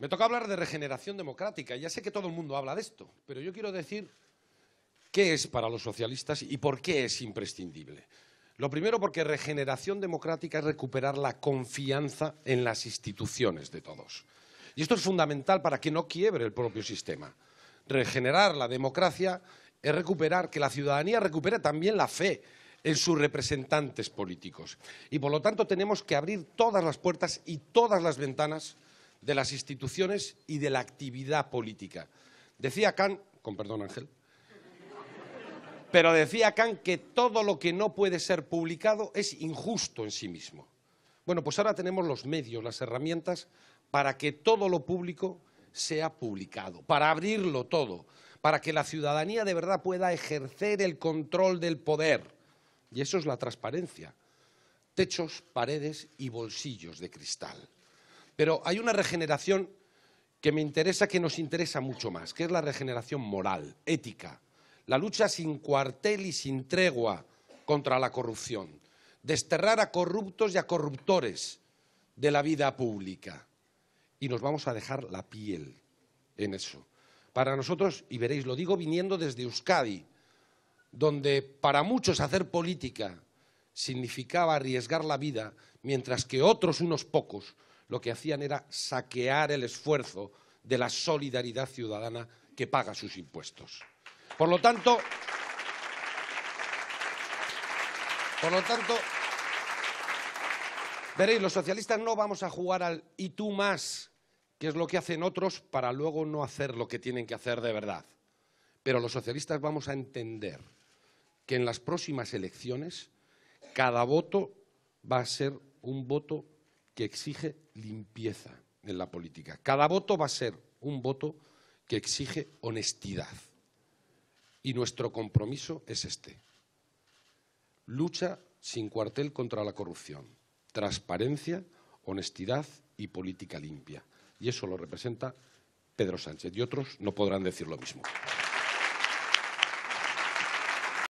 Me toca hablar de regeneración democrática. Ya sé que todo el mundo habla de esto, pero yo quiero decir qué es para los socialistas y por qué es imprescindible. Lo primero porque regeneración democrática es recuperar la confianza en las instituciones de todos. Y esto es fundamental para que no quiebre el propio sistema. Regenerar la democracia es recuperar que la ciudadanía recupere también la fe en sus representantes políticos. Y por lo tanto tenemos que abrir todas las puertas y todas las ventanas de las instituciones y de la actividad política. Decía Kant, con perdón Ángel, pero decía Kant que todo lo que no puede ser publicado es injusto en sí mismo. Bueno, pues ahora tenemos los medios, las herramientas para que todo lo público sea publicado, para abrirlo todo, para que la ciudadanía de verdad pueda ejercer el control del poder. Y eso es la transparencia. Techos, paredes y bolsillos de cristal. Pero hay una regeneración que me interesa, que nos interesa mucho más, que es la regeneración moral, ética. La lucha sin cuartel y sin tregua contra la corrupción. Desterrar a corruptos y a corruptores de la vida pública. Y nos vamos a dejar la piel en eso. Para nosotros, y veréis, lo digo viniendo desde Euskadi, donde para muchos hacer política significaba arriesgar la vida, mientras que otros, unos pocos, lo que hacían era saquear el esfuerzo de la solidaridad ciudadana que paga sus impuestos. Por lo tanto, por lo tanto, veréis, los socialistas no vamos a jugar al y tú más, que es lo que hacen otros para luego no hacer lo que tienen que hacer de verdad. Pero los socialistas vamos a entender que en las próximas elecciones cada voto va a ser un voto que exige limpieza en la política. Cada voto va a ser un voto que exige honestidad. Y nuestro compromiso es este. Lucha sin cuartel contra la corrupción, transparencia, honestidad y política limpia. Y eso lo representa Pedro Sánchez y otros no podrán decir lo mismo.